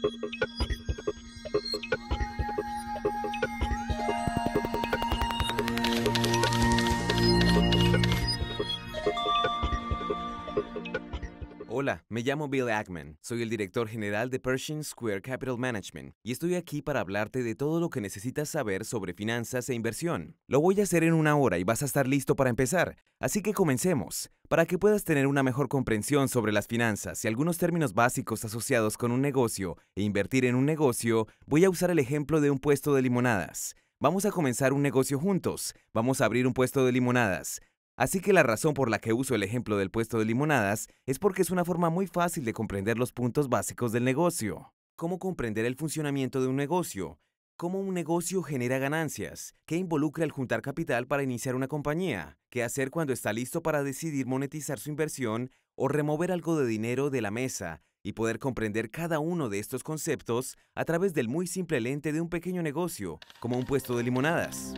Thank you. Hola, me llamo Bill Ackman, soy el director general de Pershing Square Capital Management y estoy aquí para hablarte de todo lo que necesitas saber sobre finanzas e inversión. Lo voy a hacer en una hora y vas a estar listo para empezar, así que comencemos. Para que puedas tener una mejor comprensión sobre las finanzas y algunos términos básicos asociados con un negocio e invertir en un negocio, voy a usar el ejemplo de un puesto de limonadas. Vamos a comenzar un negocio juntos. Vamos a abrir un puesto de limonadas. Así que la razón por la que uso el ejemplo del puesto de limonadas es porque es una forma muy fácil de comprender los puntos básicos del negocio. Cómo comprender el funcionamiento de un negocio, cómo un negocio genera ganancias, qué involucra el juntar capital para iniciar una compañía, qué hacer cuando está listo para decidir monetizar su inversión o remover algo de dinero de la mesa y poder comprender cada uno de estos conceptos a través del muy simple lente de un pequeño negocio, como un puesto de limonadas.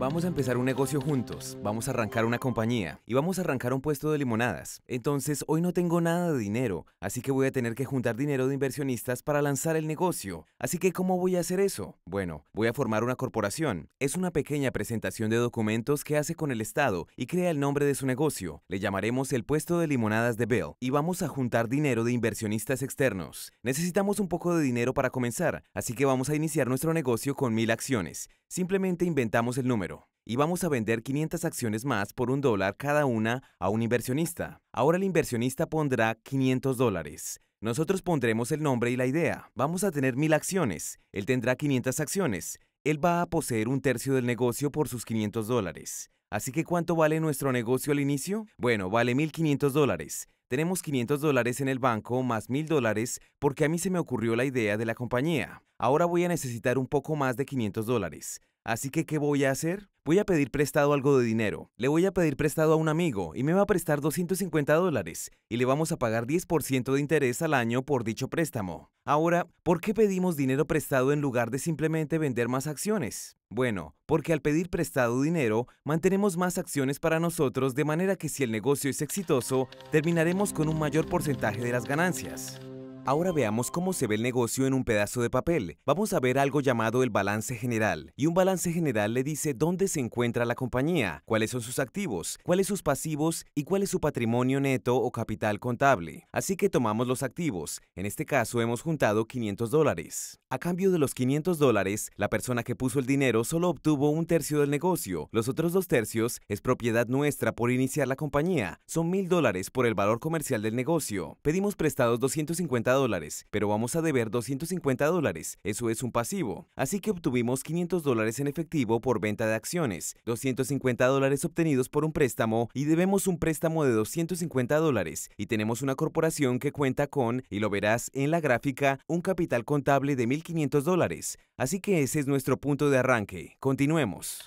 Vamos a empezar un negocio juntos, vamos a arrancar una compañía y vamos a arrancar un puesto de limonadas. Entonces hoy no tengo nada de dinero, así que voy a tener que juntar dinero de inversionistas para lanzar el negocio. Así que ¿cómo voy a hacer eso? Bueno, voy a formar una corporación. Es una pequeña presentación de documentos que hace con el Estado y crea el nombre de su negocio. Le llamaremos el puesto de limonadas de Bell y vamos a juntar dinero de inversionistas externos. Necesitamos un poco de dinero para comenzar, así que vamos a iniciar nuestro negocio con mil acciones. Simplemente inventamos el número y vamos a vender 500 acciones más por un dólar cada una a un inversionista. Ahora el inversionista pondrá 500 dólares. Nosotros pondremos el nombre y la idea. Vamos a tener 1000 acciones. Él tendrá 500 acciones. Él va a poseer un tercio del negocio por sus 500 dólares. Así que ¿cuánto vale nuestro negocio al inicio? Bueno, vale 1.500 dólares. Tenemos 500 dólares en el banco más 1.000 dólares porque a mí se me ocurrió la idea de la compañía. Ahora voy a necesitar un poco más de 500 dólares. Así que, ¿qué voy a hacer? Voy a pedir prestado algo de dinero. Le voy a pedir prestado a un amigo y me va a prestar 250 dólares y le vamos a pagar 10% de interés al año por dicho préstamo. Ahora, ¿por qué pedimos dinero prestado en lugar de simplemente vender más acciones? Bueno, porque al pedir prestado dinero, mantenemos más acciones para nosotros de manera que si el negocio es exitoso, terminaremos con un mayor porcentaje de las ganancias. Ahora veamos cómo se ve el negocio en un pedazo de papel. Vamos a ver algo llamado el balance general. Y un balance general le dice dónde se encuentra la compañía, cuáles son sus activos, cuáles sus pasivos y cuál es su patrimonio neto o capital contable. Así que tomamos los activos. En este caso hemos juntado 500 dólares. A cambio de los 500 dólares, la persona que puso el dinero solo obtuvo un tercio del negocio. Los otros dos tercios es propiedad nuestra por iniciar la compañía. Son 1000 dólares por el valor comercial del negocio. Pedimos prestados 250 dólares, pero vamos a deber 250 dólares, eso es un pasivo. Así que obtuvimos 500 dólares en efectivo por venta de acciones, 250 dólares obtenidos por un préstamo y debemos un préstamo de 250 dólares y tenemos una corporación que cuenta con, y lo verás en la gráfica, un capital contable de 1.500 dólares. Así que ese es nuestro punto de arranque. Continuemos.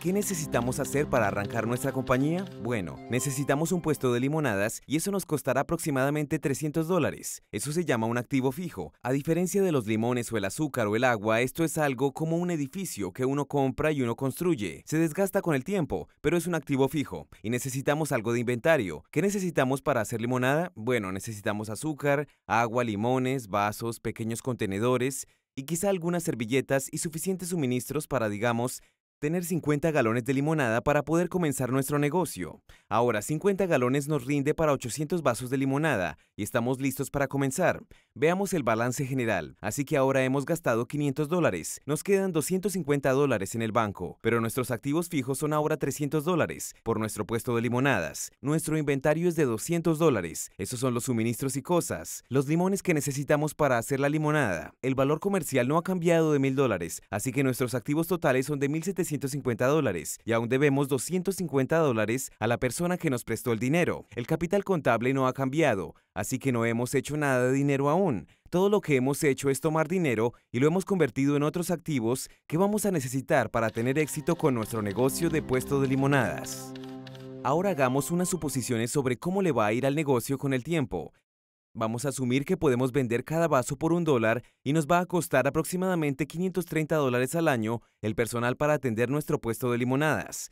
¿Qué necesitamos hacer para arrancar nuestra compañía? Bueno, necesitamos un puesto de limonadas y eso nos costará aproximadamente 300 dólares. Eso se llama un activo fijo. A diferencia de los limones o el azúcar o el agua, esto es algo como un edificio que uno compra y uno construye. Se desgasta con el tiempo, pero es un activo fijo. Y necesitamos algo de inventario. ¿Qué necesitamos para hacer limonada? Bueno, necesitamos azúcar, agua, limones, vasos, pequeños contenedores y quizá algunas servilletas y suficientes suministros para, digamos, Tener 50 galones de limonada para poder comenzar nuestro negocio. Ahora 50 galones nos rinde para 800 vasos de limonada y estamos listos para comenzar. Veamos el balance general. Así que ahora hemos gastado 500 dólares. Nos quedan 250 dólares en el banco, pero nuestros activos fijos son ahora 300 dólares por nuestro puesto de limonadas. Nuestro inventario es de 200 dólares. Esos son los suministros y cosas. Los limones que necesitamos para hacer la limonada. El valor comercial no ha cambiado de 1000 dólares, así que nuestros activos totales son de 1700 150 dólares y aún debemos 250 dólares a la persona que nos prestó el dinero. El capital contable no ha cambiado, así que no hemos hecho nada de dinero aún. Todo lo que hemos hecho es tomar dinero y lo hemos convertido en otros activos que vamos a necesitar para tener éxito con nuestro negocio de puesto de limonadas. Ahora hagamos unas suposiciones sobre cómo le va a ir al negocio con el tiempo. Vamos a asumir que podemos vender cada vaso por un dólar y nos va a costar aproximadamente 530 dólares al año el personal para atender nuestro puesto de limonadas.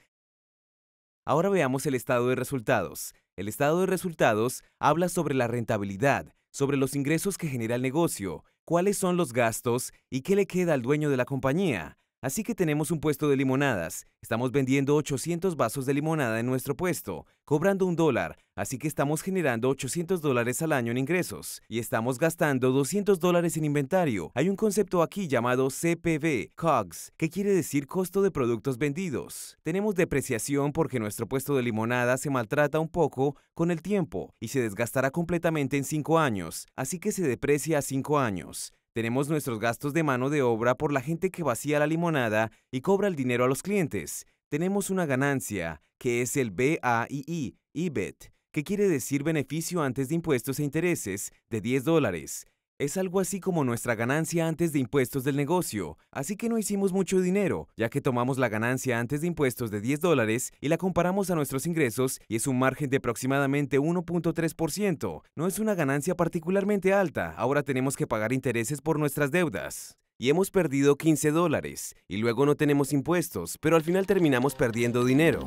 Ahora veamos el estado de resultados. El estado de resultados habla sobre la rentabilidad, sobre los ingresos que genera el negocio, cuáles son los gastos y qué le queda al dueño de la compañía. Así que tenemos un puesto de limonadas. Estamos vendiendo 800 vasos de limonada en nuestro puesto, cobrando un dólar, así que estamos generando 800 dólares al año en ingresos y estamos gastando 200 dólares en inventario. Hay un concepto aquí llamado CPV, COGS, que quiere decir costo de productos vendidos. Tenemos depreciación porque nuestro puesto de limonada se maltrata un poco con el tiempo y se desgastará completamente en 5 años, así que se deprecia a 5 años. Tenemos nuestros gastos de mano de obra por la gente que vacía la limonada y cobra el dinero a los clientes. Tenemos una ganancia, que es el BAII, IBET, que quiere decir beneficio antes de impuestos e intereses, de 10 dólares. Es algo así como nuestra ganancia antes de impuestos del negocio, así que no hicimos mucho dinero, ya que tomamos la ganancia antes de impuestos de 10 dólares y la comparamos a nuestros ingresos y es un margen de aproximadamente 1.3%. No es una ganancia particularmente alta, ahora tenemos que pagar intereses por nuestras deudas y hemos perdido 15 dólares, y luego no tenemos impuestos, pero al final terminamos perdiendo dinero.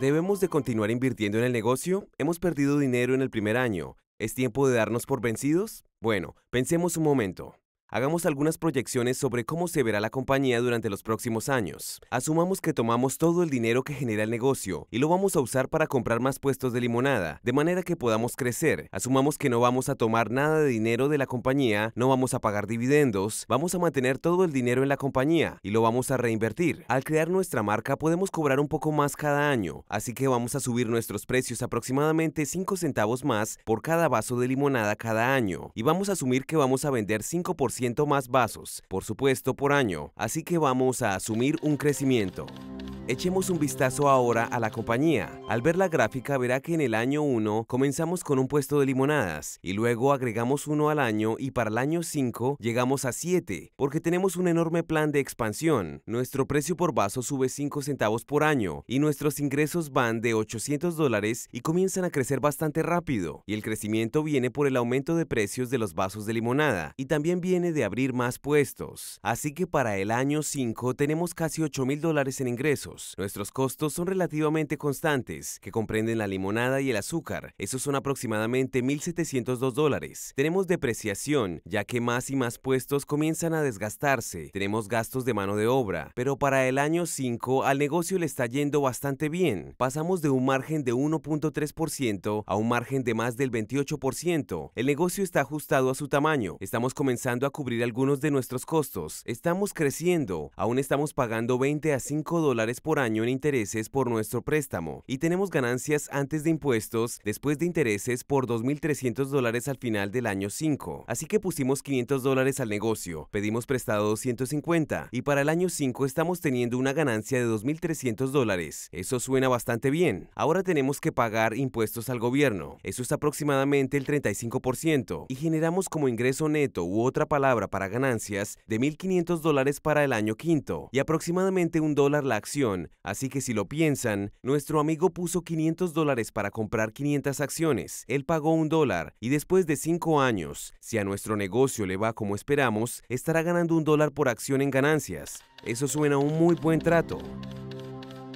¿Debemos de continuar invirtiendo en el negocio? Hemos perdido dinero en el primer año, ¿Es tiempo de darnos por vencidos? Bueno, pensemos un momento. Hagamos algunas proyecciones sobre cómo se verá la compañía durante los próximos años. Asumamos que tomamos todo el dinero que genera el negocio y lo vamos a usar para comprar más puestos de limonada, de manera que podamos crecer. Asumamos que no vamos a tomar nada de dinero de la compañía, no vamos a pagar dividendos, vamos a mantener todo el dinero en la compañía y lo vamos a reinvertir. Al crear nuestra marca podemos cobrar un poco más cada año, así que vamos a subir nuestros precios aproximadamente 5 centavos más por cada vaso de limonada cada año y vamos a asumir que vamos a vender 5% más vasos, por supuesto por año, así que vamos a asumir un crecimiento. Echemos un vistazo ahora a la compañía. Al ver la gráfica verá que en el año 1 comenzamos con un puesto de limonadas y luego agregamos uno al año y para el año 5 llegamos a 7 porque tenemos un enorme plan de expansión. Nuestro precio por vaso sube 5 centavos por año y nuestros ingresos van de 800 dólares y comienzan a crecer bastante rápido y el crecimiento viene por el aumento de precios de los vasos de limonada y también viene de abrir más puestos. Así que para el año 5 tenemos casi 8 mil dólares en ingresos Nuestros costos son relativamente constantes, que comprenden la limonada y el azúcar. Esos son aproximadamente 1.702 dólares. Tenemos depreciación, ya que más y más puestos comienzan a desgastarse. Tenemos gastos de mano de obra, pero para el año 5 al negocio le está yendo bastante bien. Pasamos de un margen de 1.3% a un margen de más del 28%. El negocio está ajustado a su tamaño. Estamos comenzando a cubrir algunos de nuestros costos. Estamos creciendo. Aún estamos pagando 20 a 5 dólares por año en intereses por nuestro préstamo y tenemos ganancias antes de impuestos, después de intereses por 2.300 dólares al final del año 5. Así que pusimos 500 dólares al negocio, pedimos prestado 250 y para el año 5 estamos teniendo una ganancia de 2.300 dólares. Eso suena bastante bien. Ahora tenemos que pagar impuestos al gobierno. Eso es aproximadamente el 35% y generamos como ingreso neto u otra palabra para ganancias de 1.500 dólares para el año quinto y aproximadamente un dólar la acción así que si lo piensan, nuestro amigo puso 500 dólares para comprar 500 acciones, él pagó un dólar y después de 5 años, si a nuestro negocio le va como esperamos, estará ganando un dólar por acción en ganancias. Eso suena a un muy buen trato.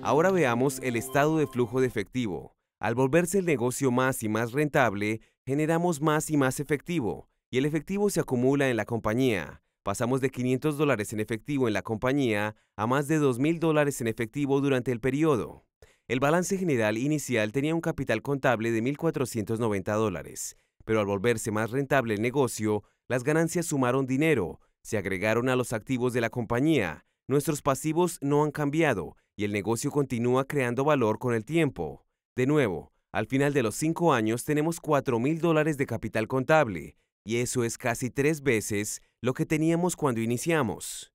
Ahora veamos el estado de flujo de efectivo. Al volverse el negocio más y más rentable, generamos más y más efectivo, y el efectivo se acumula en la compañía. Pasamos de 500 dólares en efectivo en la compañía a más de 2.000 dólares en efectivo durante el periodo. El balance general inicial tenía un capital contable de 1.490 dólares, pero al volverse más rentable el negocio, las ganancias sumaron dinero, se agregaron a los activos de la compañía, nuestros pasivos no han cambiado y el negocio continúa creando valor con el tiempo. De nuevo, al final de los cinco años tenemos $4,000 dólares de capital contable, y eso es casi tres veces lo que teníamos cuando iniciamos.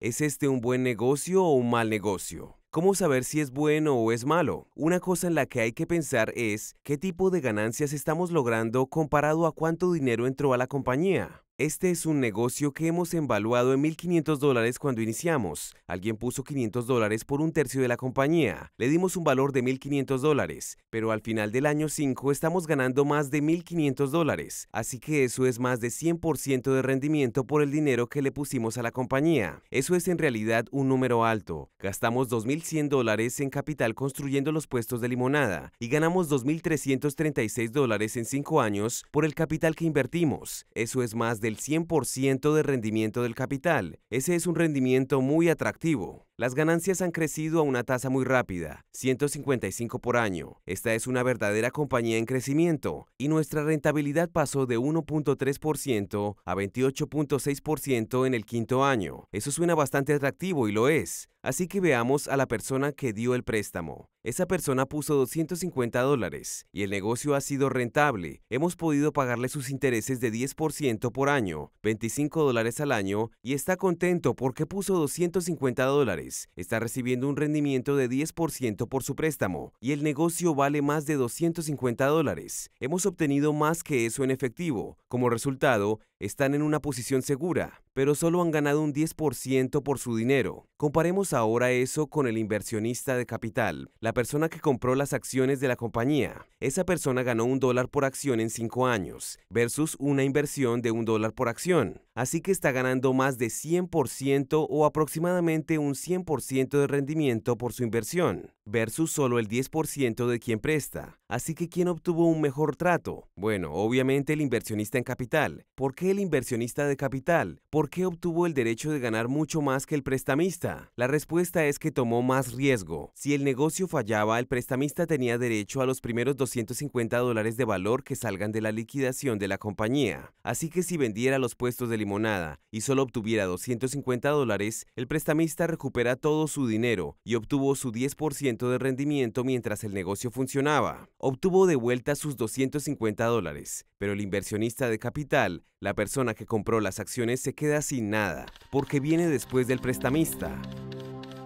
¿Es este un buen negocio o un mal negocio? ¿Cómo saber si es bueno o es malo? Una cosa en la que hay que pensar es qué tipo de ganancias estamos logrando comparado a cuánto dinero entró a la compañía. Este es un negocio que hemos evaluado en 1.500 dólares cuando iniciamos. Alguien puso 500 dólares por un tercio de la compañía. Le dimos un valor de 1.500 dólares, pero al final del año 5 estamos ganando más de 1.500 dólares. Así que eso es más de 100% de rendimiento por el dinero que le pusimos a la compañía. Eso es en realidad un número alto. Gastamos $2500. 100 dólares en capital construyendo los puestos de limonada y ganamos 2.336 dólares en 5 años por el capital que invertimos. Eso es más del 100% de rendimiento del capital. Ese es un rendimiento muy atractivo. Las ganancias han crecido a una tasa muy rápida, 155 por año. Esta es una verdadera compañía en crecimiento y nuestra rentabilidad pasó de 1.3% a 28.6% en el quinto año. Eso suena bastante atractivo y lo es. Así que veamos a la persona que dio el préstamo. Esa persona puso 250 dólares y el negocio ha sido rentable. Hemos podido pagarle sus intereses de 10% por año, 25 dólares al año, y está contento porque puso 250 dólares. Está recibiendo un rendimiento de 10% por su préstamo y el negocio vale más de 250 dólares. Hemos obtenido más que eso en efectivo. Como resultado, están en una posición segura, pero solo han ganado un 10% por su dinero. Comparemos ahora eso con el inversionista de capital, la persona que compró las acciones de la compañía. Esa persona ganó un dólar por acción en 5 años, versus una inversión de un dólar por acción. Así que está ganando más de 100% o aproximadamente un 100% de rendimiento por su inversión versus solo el 10% de quien presta. Así que ¿quién obtuvo un mejor trato? Bueno, obviamente el inversionista en capital. ¿Por qué el inversionista de capital? ¿Por qué obtuvo el derecho de ganar mucho más que el prestamista? La respuesta es que tomó más riesgo. Si el negocio fallaba, el prestamista tenía derecho a los primeros 250 dólares de valor que salgan de la liquidación de la compañía. Así que si vendiera los puestos de limonada y solo obtuviera 250 dólares, el prestamista recupera todo su dinero y obtuvo su 10% de rendimiento mientras el negocio funcionaba. Obtuvo de vuelta sus 250 dólares, pero el inversionista de capital, la persona que compró las acciones, se queda sin nada, porque viene después del prestamista.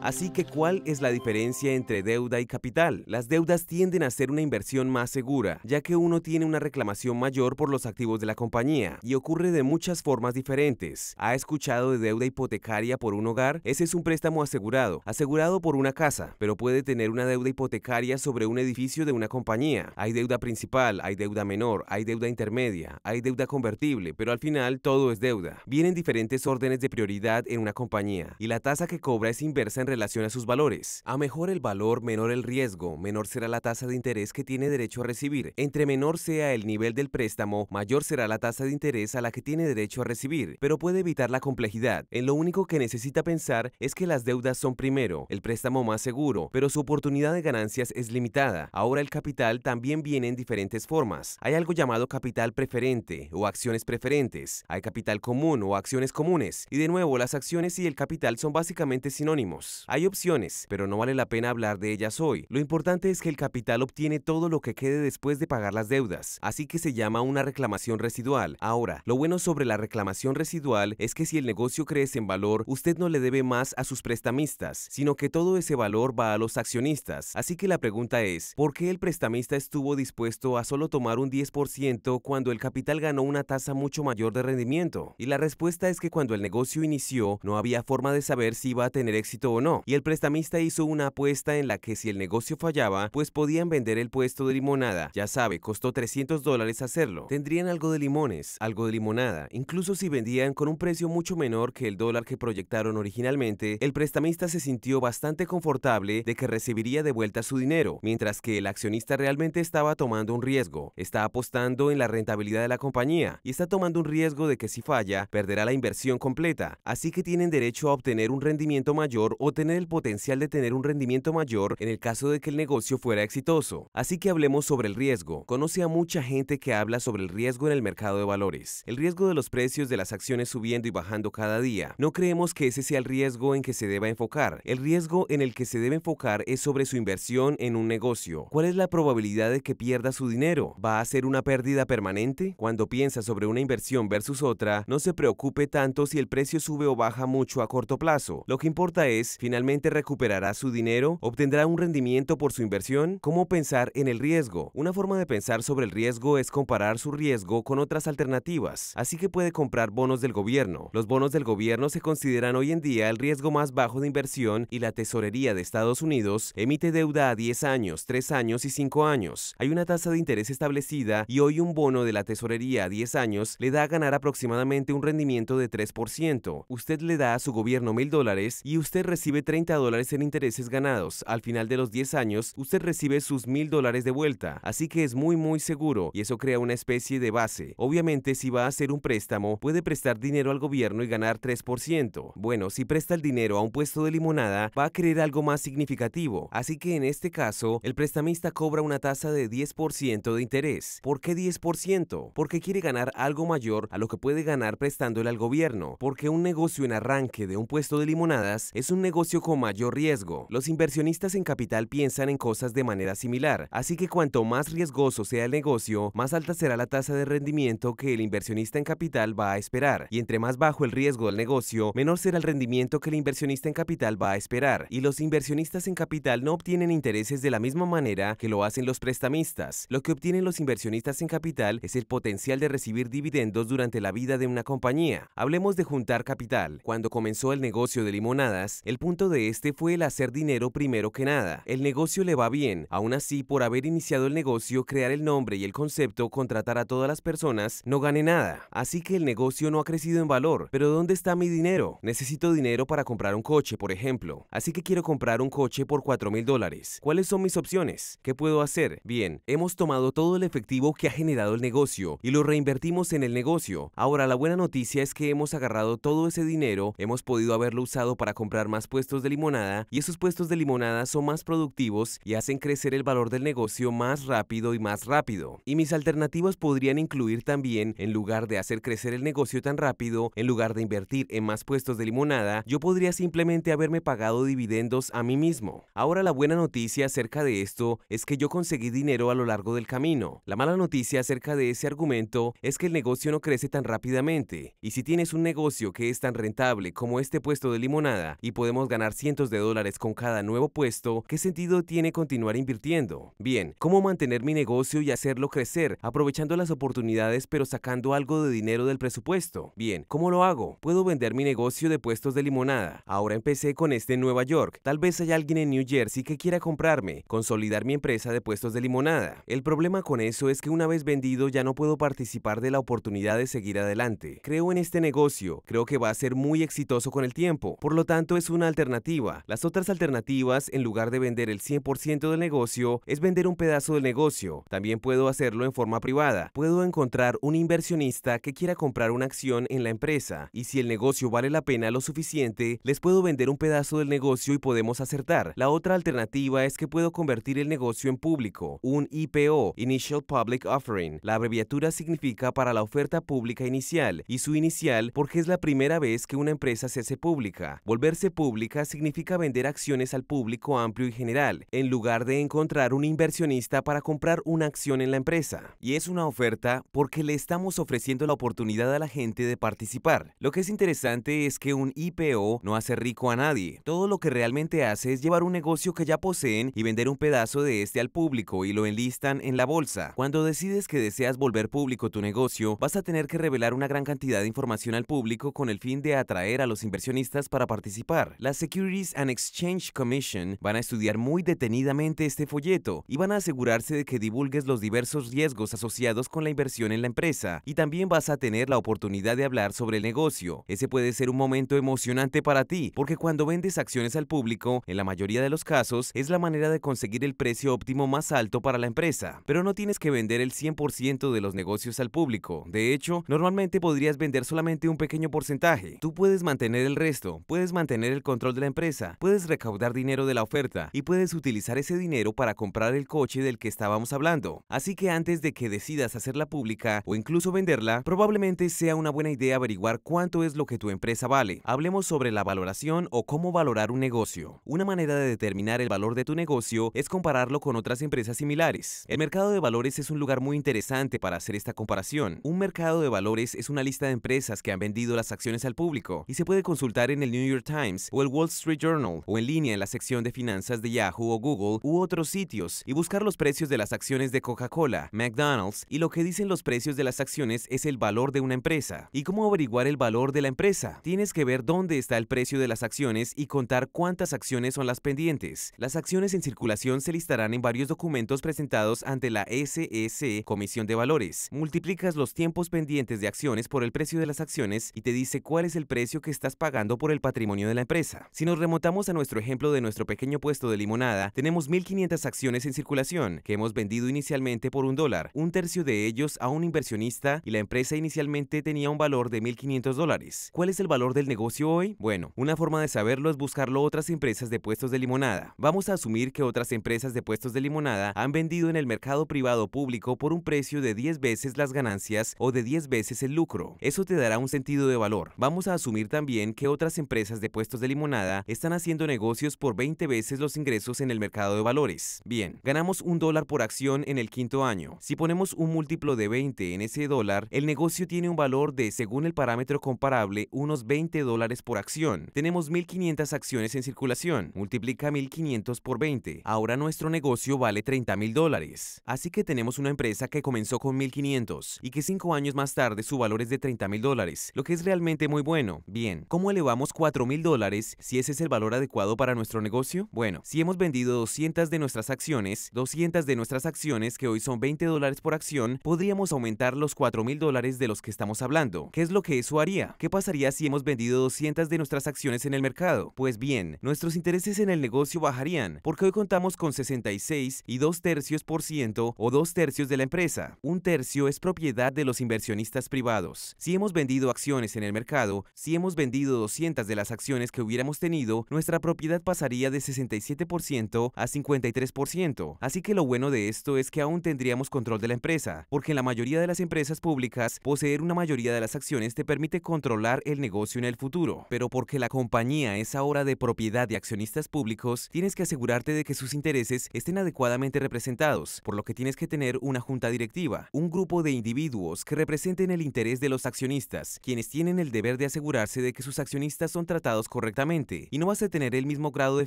Así que, ¿cuál es la diferencia entre deuda y capital? Las deudas tienden a ser una inversión más segura, ya que uno tiene una reclamación mayor por los activos de la compañía, y ocurre de muchas formas diferentes. ¿Ha escuchado de deuda hipotecaria por un hogar? Ese es un préstamo asegurado, asegurado por una casa, pero puede tener una deuda hipotecaria sobre un edificio de una compañía. Hay deuda principal, hay deuda menor, hay deuda intermedia, hay deuda convertible, pero al final todo es deuda. Vienen diferentes órdenes de prioridad en una compañía, y la tasa que cobra es inversa en relación a sus valores. A mejor el valor, menor el riesgo, menor será la tasa de interés que tiene derecho a recibir. Entre menor sea el nivel del préstamo, mayor será la tasa de interés a la que tiene derecho a recibir, pero puede evitar la complejidad. En lo único que necesita pensar es que las deudas son primero, el préstamo más seguro, pero su oportunidad de ganancias es limitada. Ahora el capital también viene en diferentes formas. Hay algo llamado capital preferente o acciones preferentes. Hay capital común o acciones comunes. Y de nuevo, las acciones y el capital son básicamente sinónimos. Hay opciones, pero no vale la pena hablar de ellas hoy. Lo importante es que el capital obtiene todo lo que quede después de pagar las deudas, así que se llama una reclamación residual. Ahora, lo bueno sobre la reclamación residual es que si el negocio crece en valor, usted no le debe más a sus prestamistas, sino que todo ese valor va a los accionistas. Así que la pregunta es, ¿por qué el prestamista estuvo dispuesto a solo tomar un 10% cuando el capital ganó una tasa mucho mayor de rendimiento? Y la respuesta es que cuando el negocio inició, no había forma de saber si iba a tener éxito o no y el prestamista hizo una apuesta en la que si el negocio fallaba, pues podían vender el puesto de limonada. Ya sabe, costó 300 dólares hacerlo. Tendrían algo de limones, algo de limonada. Incluso si vendían con un precio mucho menor que el dólar que proyectaron originalmente, el prestamista se sintió bastante confortable de que recibiría de vuelta su dinero, mientras que el accionista realmente estaba tomando un riesgo. Está apostando en la rentabilidad de la compañía y está tomando un riesgo de que si falla, perderá la inversión completa. Así que tienen derecho a obtener un rendimiento mayor o tener el potencial de tener un rendimiento mayor en el caso de que el negocio fuera exitoso. Así que hablemos sobre el riesgo. Conoce a mucha gente que habla sobre el riesgo en el mercado de valores. El riesgo de los precios de las acciones subiendo y bajando cada día. No creemos que ese sea el riesgo en que se deba enfocar. El riesgo en el que se debe enfocar es sobre su inversión en un negocio. ¿Cuál es la probabilidad de que pierda su dinero? ¿Va a ser una pérdida permanente? Cuando piensa sobre una inversión versus otra, no se preocupe tanto si el precio sube o baja mucho a corto plazo. Lo que importa es, ¿Finalmente recuperará su dinero? ¿Obtendrá un rendimiento por su inversión? ¿Cómo pensar en el riesgo? Una forma de pensar sobre el riesgo es comparar su riesgo con otras alternativas, así que puede comprar bonos del gobierno. Los bonos del gobierno se consideran hoy en día el riesgo más bajo de inversión y la tesorería de Estados Unidos emite deuda a 10 años, 3 años y 5 años. Hay una tasa de interés establecida y hoy un bono de la tesorería a 10 años le da a ganar aproximadamente un rendimiento de 3%. Usted le da a su gobierno mil dólares y usted recibe 30 dólares en intereses ganados. Al final de los 10 años, usted recibe sus 1000 dólares de vuelta, así que es muy muy seguro y eso crea una especie de base. Obviamente, si va a hacer un préstamo, puede prestar dinero al gobierno y ganar 3%. Bueno, si presta el dinero a un puesto de limonada, va a querer algo más significativo. Así que en este caso, el prestamista cobra una tasa de 10% de interés. ¿Por qué 10%? Porque quiere ganar algo mayor a lo que puede ganar prestándole al gobierno. Porque un negocio en arranque de un puesto de limonadas es un negocio con mayor riesgo. Los inversionistas en capital piensan en cosas de manera similar, así que cuanto más riesgoso sea el negocio, más alta será la tasa de rendimiento que el inversionista en capital va a esperar, y entre más bajo el riesgo del negocio, menor será el rendimiento que el inversionista en capital va a esperar, y los inversionistas en capital no obtienen intereses de la misma manera que lo hacen los prestamistas. Lo que obtienen los inversionistas en capital es el potencial de recibir dividendos durante la vida de una compañía. Hablemos de juntar capital. Cuando comenzó el negocio de limonadas, el punto de este fue el hacer dinero primero que nada. El negocio le va bien, aún así por haber iniciado el negocio, crear el nombre y el concepto, contratar a todas las personas, no gane nada. Así que el negocio no ha crecido en valor. Pero ¿dónde está mi dinero? Necesito dinero para comprar un coche, por ejemplo. Así que quiero comprar un coche por 4 mil dólares. ¿Cuáles son mis opciones? ¿Qué puedo hacer? Bien, hemos tomado todo el efectivo que ha generado el negocio y lo reinvertimos en el negocio. Ahora la buena noticia es que hemos agarrado todo ese dinero, hemos podido haberlo usado para comprar más puestos puestos de limonada y esos puestos de limonada son más productivos y hacen crecer el valor del negocio más rápido y más rápido. Y mis alternativas podrían incluir también, en lugar de hacer crecer el negocio tan rápido, en lugar de invertir en más puestos de limonada, yo podría simplemente haberme pagado dividendos a mí mismo. Ahora la buena noticia acerca de esto es que yo conseguí dinero a lo largo del camino. La mala noticia acerca de ese argumento es que el negocio no crece tan rápidamente. Y si tienes un negocio que es tan rentable como este puesto de limonada y podemos ganar cientos de dólares con cada nuevo puesto, ¿qué sentido tiene continuar invirtiendo? Bien, ¿cómo mantener mi negocio y hacerlo crecer, aprovechando las oportunidades pero sacando algo de dinero del presupuesto? Bien, ¿cómo lo hago? Puedo vender mi negocio de puestos de limonada. Ahora empecé con este en Nueva York. Tal vez haya alguien en New Jersey que quiera comprarme, consolidar mi empresa de puestos de limonada. El problema con eso es que una vez vendido ya no puedo participar de la oportunidad de seguir adelante. Creo en este negocio, creo que va a ser muy exitoso con el tiempo. Por lo tanto, es una alternativa. Las otras alternativas, en lugar de vender el 100% del negocio, es vender un pedazo del negocio. También puedo hacerlo en forma privada. Puedo encontrar un inversionista que quiera comprar una acción en la empresa y si el negocio vale la pena lo suficiente, les puedo vender un pedazo del negocio y podemos acertar. La otra alternativa es que puedo convertir el negocio en público, un IPO, Initial Public Offering. La abreviatura significa para la oferta pública inicial y su inicial porque es la primera vez que una empresa se hace pública. Volverse pública significa vender acciones al público amplio y general, en lugar de encontrar un inversionista para comprar una acción en la empresa. Y es una oferta porque le estamos ofreciendo la oportunidad a la gente de participar. Lo que es interesante es que un IPO no hace rico a nadie. Todo lo que realmente hace es llevar un negocio que ya poseen y vender un pedazo de este al público y lo enlistan en la bolsa. Cuando decides que deseas volver público tu negocio, vas a tener que revelar una gran cantidad de información al público con el fin de atraer a los inversionistas para participar. Las Securities and Exchange Commission van a estudiar muy detenidamente este folleto y van a asegurarse de que divulgues los diversos riesgos asociados con la inversión en la empresa y también vas a tener la oportunidad de hablar sobre el negocio. Ese puede ser un momento emocionante para ti porque cuando vendes acciones al público, en la mayoría de los casos, es la manera de conseguir el precio óptimo más alto para la empresa. Pero no tienes que vender el 100% de los negocios al público. De hecho, normalmente podrías vender solamente un pequeño porcentaje. Tú puedes mantener el resto, puedes mantener el control de la empresa. Puedes recaudar dinero de la oferta y puedes utilizar ese dinero para comprar el coche del que estábamos hablando. Así que antes de que decidas hacerla pública o incluso venderla, probablemente sea una buena idea averiguar cuánto es lo que tu empresa vale. Hablemos sobre la valoración o cómo valorar un negocio. Una manera de determinar el valor de tu negocio es compararlo con otras empresas similares. El mercado de valores es un lugar muy interesante para hacer esta comparación. Un mercado de valores es una lista de empresas que han vendido las acciones al público y se puede consultar en el New York Times o el Wall Street Journal o en línea en la sección de finanzas de Yahoo o Google u otros sitios y buscar los precios de las acciones de Coca-Cola, McDonald's y lo que dicen los precios de las acciones es el valor de una empresa. ¿Y cómo averiguar el valor de la empresa? Tienes que ver dónde está el precio de las acciones y contar cuántas acciones son las pendientes. Las acciones en circulación se listarán en varios documentos presentados ante la SEC, Comisión de Valores. Multiplicas los tiempos pendientes de acciones por el precio de las acciones y te dice cuál es el precio que estás pagando por el patrimonio de la empresa. Si nos remontamos a nuestro ejemplo de nuestro pequeño puesto de limonada, tenemos 1.500 acciones en circulación que hemos vendido inicialmente por un dólar, un tercio de ellos a un inversionista y la empresa inicialmente tenía un valor de 1.500 dólares. ¿Cuál es el valor del negocio hoy? Bueno, una forma de saberlo es buscarlo otras empresas de puestos de limonada. Vamos a asumir que otras empresas de puestos de limonada han vendido en el mercado privado público por un precio de 10 veces las ganancias o de 10 veces el lucro. Eso te dará un sentido de valor. Vamos a asumir también que otras empresas de puestos de limonada nada están haciendo negocios por 20 veces los ingresos en el mercado de valores. Bien, ganamos un dólar por acción en el quinto año. Si ponemos un múltiplo de 20 en ese dólar, el negocio tiene un valor de, según el parámetro comparable, unos 20 dólares por acción. Tenemos 1.500 acciones en circulación. Multiplica 1.500 por 20. Ahora nuestro negocio vale 30.000 dólares. Así que tenemos una empresa que comenzó con 1.500 y que 5 años más tarde su valor es de 30.000 dólares, lo que es realmente muy bueno. Bien, ¿cómo elevamos 4.000 dólares si ese es el valor adecuado para nuestro negocio? Bueno, si hemos vendido 200 de nuestras acciones, 200 de nuestras acciones que hoy son 20 dólares por acción, podríamos aumentar los 4 mil dólares de los que estamos hablando. ¿Qué es lo que eso haría? ¿Qué pasaría si hemos vendido 200 de nuestras acciones en el mercado? Pues bien, nuestros intereses en el negocio bajarían, porque hoy contamos con 66 y 2 tercios por ciento o 2 tercios de la empresa. Un tercio es propiedad de los inversionistas privados. Si hemos vendido acciones en el mercado, si hemos vendido 200 de las acciones que hubiéramos tenido, nuestra propiedad pasaría de 67% a 53%. Así que lo bueno de esto es que aún tendríamos control de la empresa, porque en la mayoría de las empresas públicas, poseer una mayoría de las acciones te permite controlar el negocio en el futuro. Pero porque la compañía es ahora de propiedad de accionistas públicos, tienes que asegurarte de que sus intereses estén adecuadamente representados, por lo que tienes que tener una junta directiva, un grupo de individuos que representen el interés de los accionistas, quienes tienen el deber de asegurarse de que sus accionistas son tratados correctamente y no vas a tener el mismo grado de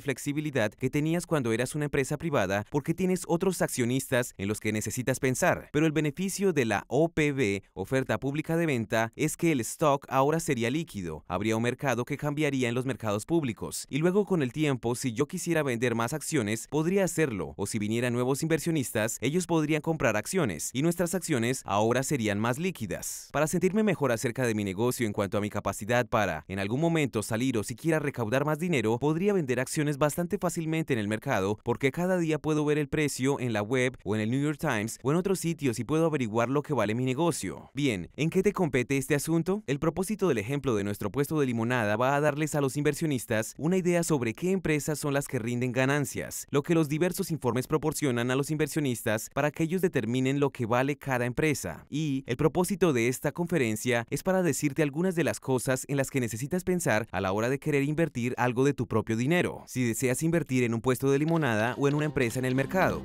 flexibilidad que tenías cuando eras una empresa privada porque tienes otros accionistas en los que necesitas pensar. Pero el beneficio de la OPB, oferta pública de venta, es que el stock ahora sería líquido, habría un mercado que cambiaría en los mercados públicos. Y luego con el tiempo, si yo quisiera vender más acciones, podría hacerlo, o si vinieran nuevos inversionistas, ellos podrían comprar acciones, y nuestras acciones ahora serían más líquidas. Para sentirme mejor acerca de mi negocio en cuanto a mi capacidad para, en algún momento, salir o siquiera recaudar dar más dinero, podría vender acciones bastante fácilmente en el mercado porque cada día puedo ver el precio en la web o en el New York Times o en otros sitios y puedo averiguar lo que vale mi negocio. Bien, ¿en qué te compete este asunto? El propósito del ejemplo de nuestro puesto de limonada va a darles a los inversionistas una idea sobre qué empresas son las que rinden ganancias, lo que los diversos informes proporcionan a los inversionistas para que ellos determinen lo que vale cada empresa. Y el propósito de esta conferencia es para decirte algunas de las cosas en las que necesitas pensar a la hora de querer invertir algo de tu propio dinero, si deseas invertir en un puesto de limonada o en una empresa en el mercado.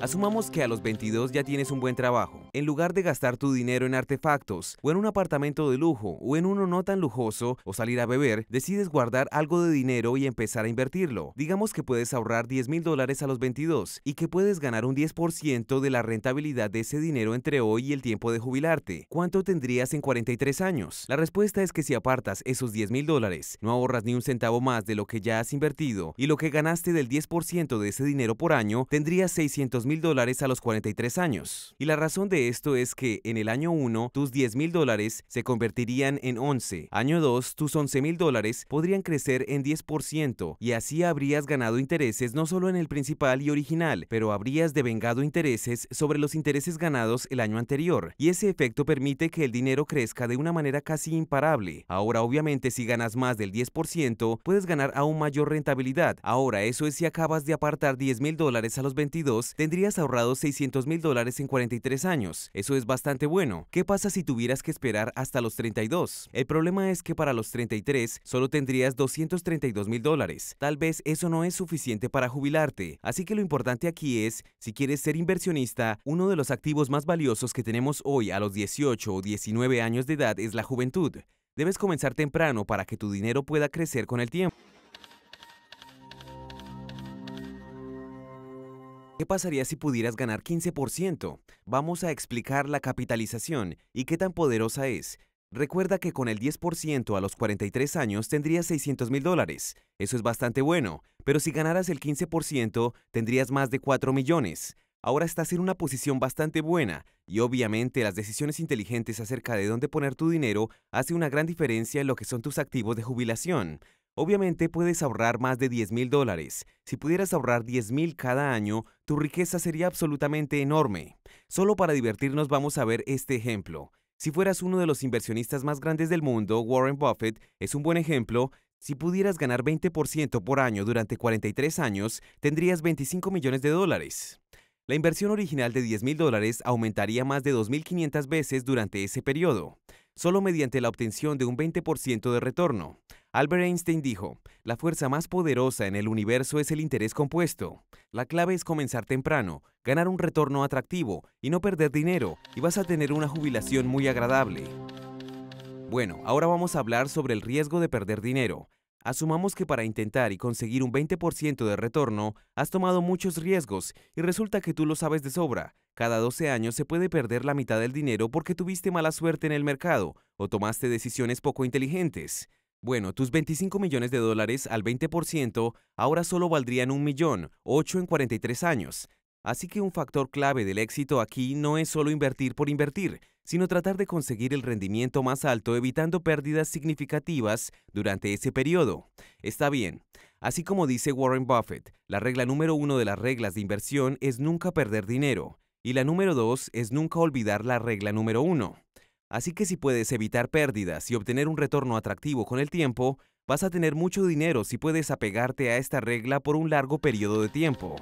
Asumamos que a los 22 ya tienes un buen trabajo. En lugar de gastar tu dinero en artefactos, o en un apartamento de lujo, o en uno no tan lujoso, o salir a beber, decides guardar algo de dinero y empezar a invertirlo. Digamos que puedes ahorrar 10 mil dólares a los 22 y que puedes ganar un 10% de la rentabilidad de ese dinero entre hoy y el tiempo de jubilarte. ¿Cuánto tendrías en 43 años? La respuesta es que si apartas esos 10 mil dólares, no ahorras ni un centavo más de lo que ya has invertido y lo que ganaste del 10% de ese dinero por año, tendrías 600 mil dólares a los 43 años. Y la razón de esto es que en el año 1 tus 10 mil dólares se convertirían en 11, año 2 tus 11 mil dólares podrían crecer en 10% y así habrías ganado intereses no solo en el principal y original, pero habrías devengado intereses sobre los intereses ganados el año anterior y ese efecto permite que el dinero crezca de una manera casi imparable. Ahora obviamente si ganas más del 10% puedes ganar aún mayor rentabilidad. Ahora eso es si acabas de apartar 10 mil dólares a los 22, tendrías ahorrado 600 mil dólares en 43 años. Eso es bastante bueno. ¿Qué pasa si tuvieras que esperar hasta los 32? El problema es que para los 33 solo tendrías 232 mil dólares. Tal vez eso no es suficiente para jubilarte. Así que lo importante aquí es, si quieres ser inversionista, uno de los activos más valiosos que tenemos hoy a los 18 o 19 años de edad es la juventud. Debes comenzar temprano para que tu dinero pueda crecer con el tiempo. ¿Qué pasaría si pudieras ganar 15%? Vamos a explicar la capitalización y qué tan poderosa es. Recuerda que con el 10% a los 43 años tendrías 600 mil dólares. Eso es bastante bueno, pero si ganaras el 15% tendrías más de 4 millones. Ahora estás en una posición bastante buena y obviamente las decisiones inteligentes acerca de dónde poner tu dinero hace una gran diferencia en lo que son tus activos de jubilación. Obviamente puedes ahorrar más de 10 mil dólares. Si pudieras ahorrar 10 mil cada año, tu riqueza sería absolutamente enorme. Solo para divertirnos vamos a ver este ejemplo. Si fueras uno de los inversionistas más grandes del mundo, Warren Buffett es un buen ejemplo. Si pudieras ganar 20% por año durante 43 años, tendrías 25 millones de dólares. La inversión original de 10 mil dólares aumentaría más de 2.500 veces durante ese periodo solo mediante la obtención de un 20% de retorno. Albert Einstein dijo, la fuerza más poderosa en el universo es el interés compuesto. La clave es comenzar temprano, ganar un retorno atractivo y no perder dinero, y vas a tener una jubilación muy agradable. Bueno, ahora vamos a hablar sobre el riesgo de perder dinero. Asumamos que para intentar y conseguir un 20% de retorno, has tomado muchos riesgos y resulta que tú lo sabes de sobra. Cada 12 años se puede perder la mitad del dinero porque tuviste mala suerte en el mercado o tomaste decisiones poco inteligentes. Bueno, tus 25 millones de dólares al 20% ahora solo valdrían un millón, 8 en 43 años. Así que un factor clave del éxito aquí no es solo invertir por invertir, sino tratar de conseguir el rendimiento más alto evitando pérdidas significativas durante ese periodo. Está bien, así como dice Warren Buffett, la regla número uno de las reglas de inversión es nunca perder dinero, y la número dos es nunca olvidar la regla número uno. Así que si puedes evitar pérdidas y obtener un retorno atractivo con el tiempo, vas a tener mucho dinero si puedes apegarte a esta regla por un largo periodo de tiempo.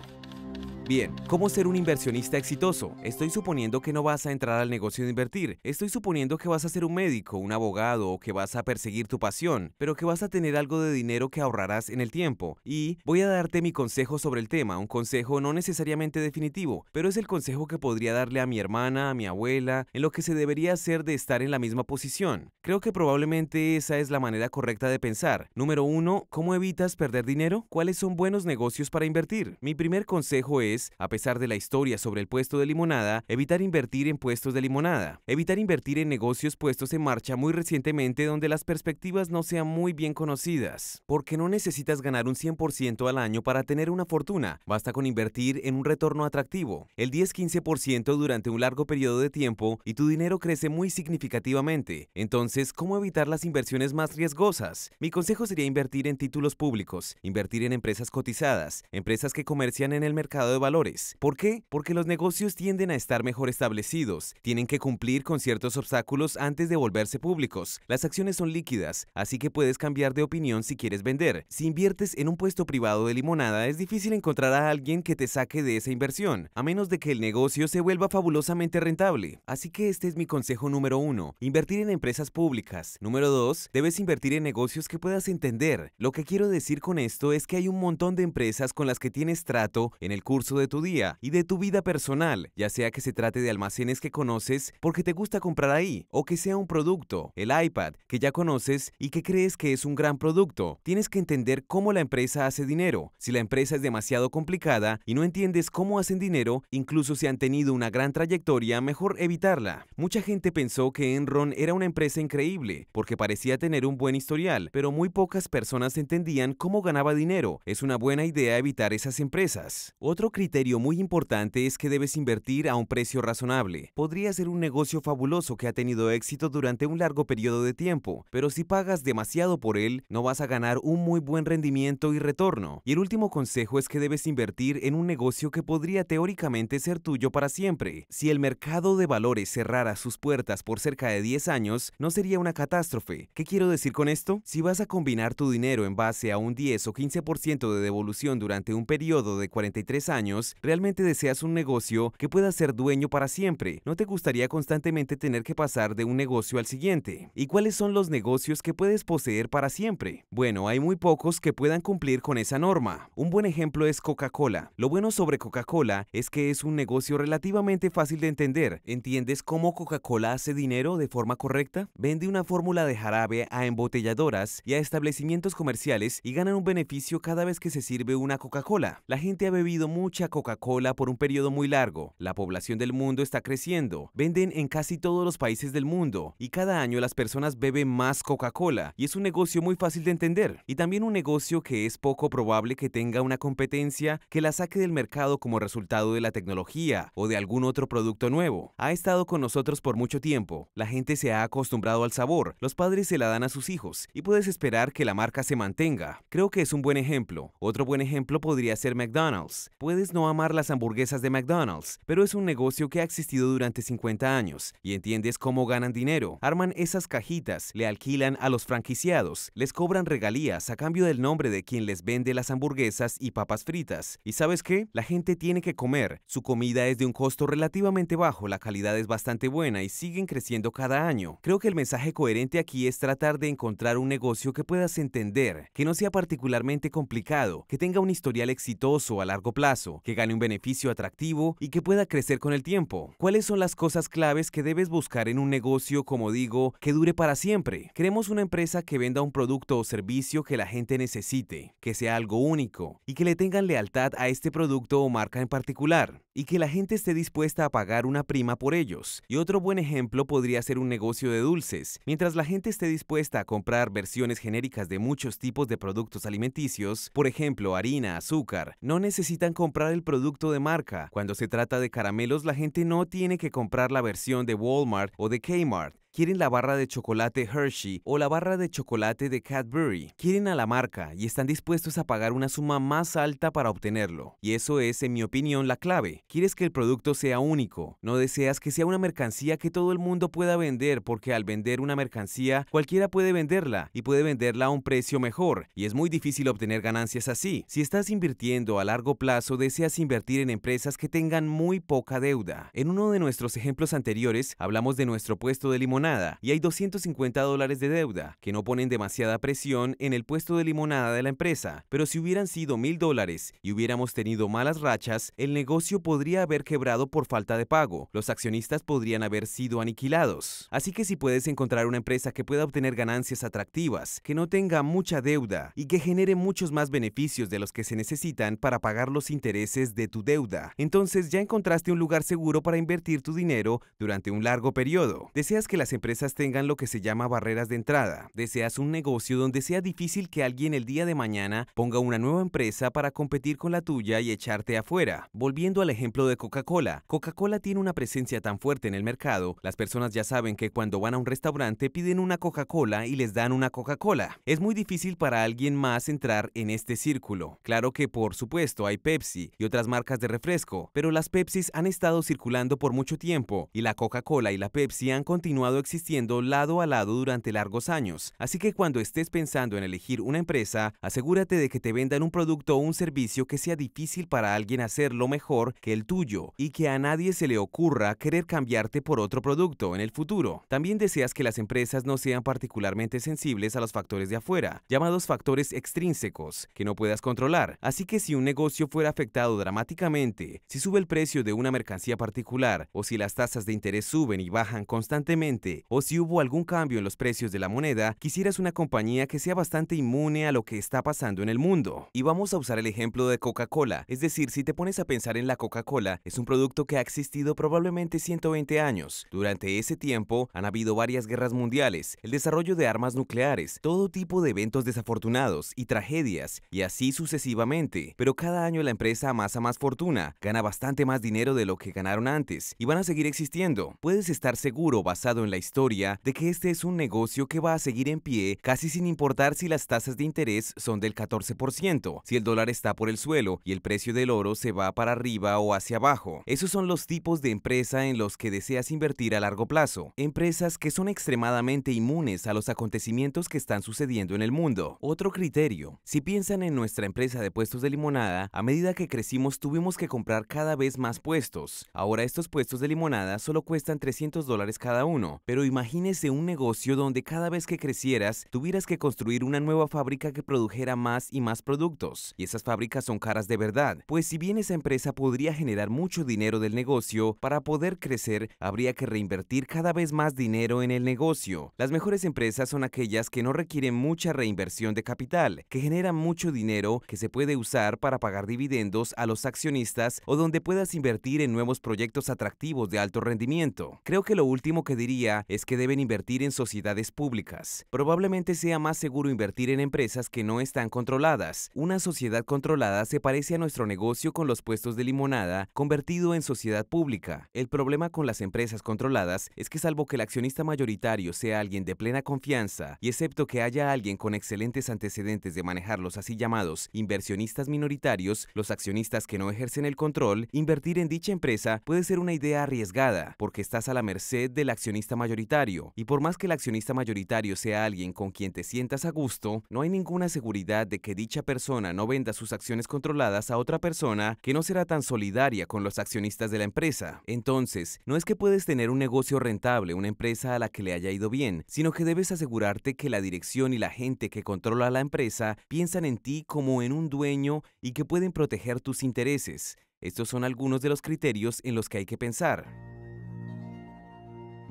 Bien, ¿cómo ser un inversionista exitoso? Estoy suponiendo que no vas a entrar al negocio de invertir. Estoy suponiendo que vas a ser un médico, un abogado o que vas a perseguir tu pasión, pero que vas a tener algo de dinero que ahorrarás en el tiempo. Y voy a darte mi consejo sobre el tema, un consejo no necesariamente definitivo, pero es el consejo que podría darle a mi hermana, a mi abuela, en lo que se debería hacer de estar en la misma posición. Creo que probablemente esa es la manera correcta de pensar. Número uno, ¿cómo evitas perder dinero? ¿Cuáles son buenos negocios para invertir? Mi primer consejo es a pesar de la historia sobre el puesto de limonada, evitar invertir en puestos de limonada, evitar invertir en negocios puestos en marcha muy recientemente donde las perspectivas no sean muy bien conocidas, porque no necesitas ganar un 100% al año para tener una fortuna, basta con invertir en un retorno atractivo, el 10-15% durante un largo periodo de tiempo y tu dinero crece muy significativamente. Entonces, ¿cómo evitar las inversiones más riesgosas? Mi consejo sería invertir en títulos públicos, invertir en empresas cotizadas, empresas que comercian en el mercado de valores. ¿Por qué? Porque los negocios tienden a estar mejor establecidos, tienen que cumplir con ciertos obstáculos antes de volverse públicos. Las acciones son líquidas, así que puedes cambiar de opinión si quieres vender. Si inviertes en un puesto privado de limonada, es difícil encontrar a alguien que te saque de esa inversión, a menos de que el negocio se vuelva fabulosamente rentable. Así que este es mi consejo número uno, invertir en empresas públicas. Número dos, debes invertir en negocios que puedas entender. Lo que quiero decir con esto es que hay un montón de empresas con las que tienes trato en el curso de tu día y de tu vida personal, ya sea que se trate de almacenes que conoces porque te gusta comprar ahí, o que sea un producto, el iPad, que ya conoces y que crees que es un gran producto. Tienes que entender cómo la empresa hace dinero. Si la empresa es demasiado complicada y no entiendes cómo hacen dinero, incluso si han tenido una gran trayectoria, mejor evitarla. Mucha gente pensó que Enron era una empresa increíble, porque parecía tener un buen historial, pero muy pocas personas entendían cómo ganaba dinero. Es una buena idea evitar esas empresas. Otro criterio muy importante es que debes invertir a un precio razonable. Podría ser un negocio fabuloso que ha tenido éxito durante un largo periodo de tiempo, pero si pagas demasiado por él, no vas a ganar un muy buen rendimiento y retorno. Y el último consejo es que debes invertir en un negocio que podría teóricamente ser tuyo para siempre. Si el mercado de valores cerrara sus puertas por cerca de 10 años, no sería una catástrofe. ¿Qué quiero decir con esto? Si vas a combinar tu dinero en base a un 10 o 15% de devolución durante un periodo de 43 años, realmente deseas un negocio que pueda ser dueño para siempre. No te gustaría constantemente tener que pasar de un negocio al siguiente. ¿Y cuáles son los negocios que puedes poseer para siempre? Bueno, hay muy pocos que puedan cumplir con esa norma. Un buen ejemplo es Coca-Cola. Lo bueno sobre Coca-Cola es que es un negocio relativamente fácil de entender. ¿Entiendes cómo Coca-Cola hace dinero de forma correcta? Vende una fórmula de jarabe a embotelladoras y a establecimientos comerciales y ganan un beneficio cada vez que se sirve una Coca-Cola. La gente ha bebido mucha Coca-Cola por un periodo muy largo. La población del mundo está creciendo, venden en casi todos los países del mundo y cada año las personas beben más Coca-Cola y es un negocio muy fácil de entender y también un negocio que es poco probable que tenga una competencia que la saque del mercado como resultado de la tecnología o de algún otro producto nuevo. Ha estado con nosotros por mucho tiempo, la gente se ha acostumbrado al sabor, los padres se la dan a sus hijos y puedes esperar que la marca se mantenga. Creo que es un buen ejemplo. Otro buen ejemplo podría ser McDonald's. Puedes no amar las hamburguesas de McDonald's, pero es un negocio que ha existido durante 50 años y entiendes cómo ganan dinero. Arman esas cajitas, le alquilan a los franquiciados, les cobran regalías a cambio del nombre de quien les vende las hamburguesas y papas fritas. ¿Y sabes qué? La gente tiene que comer. Su comida es de un costo relativamente bajo, la calidad es bastante buena y siguen creciendo cada año. Creo que el mensaje coherente aquí es tratar de encontrar un negocio que puedas entender, que no sea particularmente complicado, que tenga un historial exitoso a largo plazo, que gane un beneficio atractivo y que pueda crecer con el tiempo. ¿Cuáles son las cosas claves que debes buscar en un negocio, como digo, que dure para siempre? Queremos una empresa que venda un producto o servicio que la gente necesite, que sea algo único y que le tengan lealtad a este producto o marca en particular y que la gente esté dispuesta a pagar una prima por ellos. Y otro buen ejemplo podría ser un negocio de dulces. Mientras la gente esté dispuesta a comprar versiones genéricas de muchos tipos de productos alimenticios, por ejemplo, harina, azúcar, no necesitan comprar el producto de marca. Cuando se trata de caramelos, la gente no tiene que comprar la versión de Walmart o de Kmart quieren la barra de chocolate Hershey o la barra de chocolate de Cadbury. Quieren a la marca y están dispuestos a pagar una suma más alta para obtenerlo. Y eso es, en mi opinión, la clave. Quieres que el producto sea único. No deseas que sea una mercancía que todo el mundo pueda vender porque al vender una mercancía cualquiera puede venderla y puede venderla a un precio mejor. Y es muy difícil obtener ganancias así. Si estás invirtiendo a largo plazo, deseas invertir en empresas que tengan muy poca deuda. En uno de nuestros ejemplos anteriores hablamos de nuestro puesto de limón nada y hay 250 dólares de deuda, que no ponen demasiada presión en el puesto de limonada de la empresa, pero si hubieran sido mil dólares y hubiéramos tenido malas rachas, el negocio podría haber quebrado por falta de pago, los accionistas podrían haber sido aniquilados. Así que si puedes encontrar una empresa que pueda obtener ganancias atractivas, que no tenga mucha deuda y que genere muchos más beneficios de los que se necesitan para pagar los intereses de tu deuda, entonces ya encontraste un lugar seguro para invertir tu dinero durante un largo periodo. Deseas que las empresas tengan lo que se llama barreras de entrada. Deseas un negocio donde sea difícil que alguien el día de mañana ponga una nueva empresa para competir con la tuya y echarte afuera. Volviendo al ejemplo de Coca-Cola. Coca-Cola tiene una presencia tan fuerte en el mercado, las personas ya saben que cuando van a un restaurante piden una Coca-Cola y les dan una Coca-Cola. Es muy difícil para alguien más entrar en este círculo. Claro que por supuesto hay Pepsi y otras marcas de refresco, pero las Pepsis han estado circulando por mucho tiempo y la Coca-Cola y la Pepsi han continuado existiendo lado a lado durante largos años. Así que cuando estés pensando en elegir una empresa, asegúrate de que te vendan un producto o un servicio que sea difícil para alguien hacerlo mejor que el tuyo y que a nadie se le ocurra querer cambiarte por otro producto en el futuro. También deseas que las empresas no sean particularmente sensibles a los factores de afuera, llamados factores extrínsecos, que no puedas controlar. Así que si un negocio fuera afectado dramáticamente, si sube el precio de una mercancía particular o si las tasas de interés suben y bajan constantemente, o si hubo algún cambio en los precios de la moneda, quisieras una compañía que sea bastante inmune a lo que está pasando en el mundo. Y vamos a usar el ejemplo de Coca-Cola, es decir, si te pones a pensar en la Coca-Cola, es un producto que ha existido probablemente 120 años. Durante ese tiempo han habido varias guerras mundiales, el desarrollo de armas nucleares, todo tipo de eventos desafortunados y tragedias, y así sucesivamente. Pero cada año la empresa amasa más fortuna, gana bastante más dinero de lo que ganaron antes, y van a seguir existiendo. Puedes estar seguro, basado en la historia de que este es un negocio que va a seguir en pie casi sin importar si las tasas de interés son del 14%, si el dólar está por el suelo y el precio del oro se va para arriba o hacia abajo. Esos son los tipos de empresa en los que deseas invertir a largo plazo, empresas que son extremadamente inmunes a los acontecimientos que están sucediendo en el mundo. Otro criterio, si piensan en nuestra empresa de puestos de limonada, a medida que crecimos tuvimos que comprar cada vez más puestos. Ahora estos puestos de limonada solo cuestan 300 dólares cada uno, pero imagínese un negocio donde cada vez que crecieras tuvieras que construir una nueva fábrica que produjera más y más productos. Y esas fábricas son caras de verdad, pues si bien esa empresa podría generar mucho dinero del negocio, para poder crecer habría que reinvertir cada vez más dinero en el negocio. Las mejores empresas son aquellas que no requieren mucha reinversión de capital, que generan mucho dinero que se puede usar para pagar dividendos a los accionistas o donde puedas invertir en nuevos proyectos atractivos de alto rendimiento. Creo que lo último que diría es que deben invertir en sociedades públicas. Probablemente sea más seguro invertir en empresas que no están controladas. Una sociedad controlada se parece a nuestro negocio con los puestos de limonada convertido en sociedad pública. El problema con las empresas controladas es que salvo que el accionista mayoritario sea alguien de plena confianza y excepto que haya alguien con excelentes antecedentes de manejar los así llamados inversionistas minoritarios, los accionistas que no ejercen el control, invertir en dicha empresa puede ser una idea arriesgada porque estás a la merced del accionista mayoritario, y por más que el accionista mayoritario sea alguien con quien te sientas a gusto, no hay ninguna seguridad de que dicha persona no venda sus acciones controladas a otra persona que no será tan solidaria con los accionistas de la empresa. Entonces, no es que puedes tener un negocio rentable, una empresa a la que le haya ido bien, sino que debes asegurarte que la dirección y la gente que controla la empresa piensan en ti como en un dueño y que pueden proteger tus intereses. Estos son algunos de los criterios en los que hay que pensar.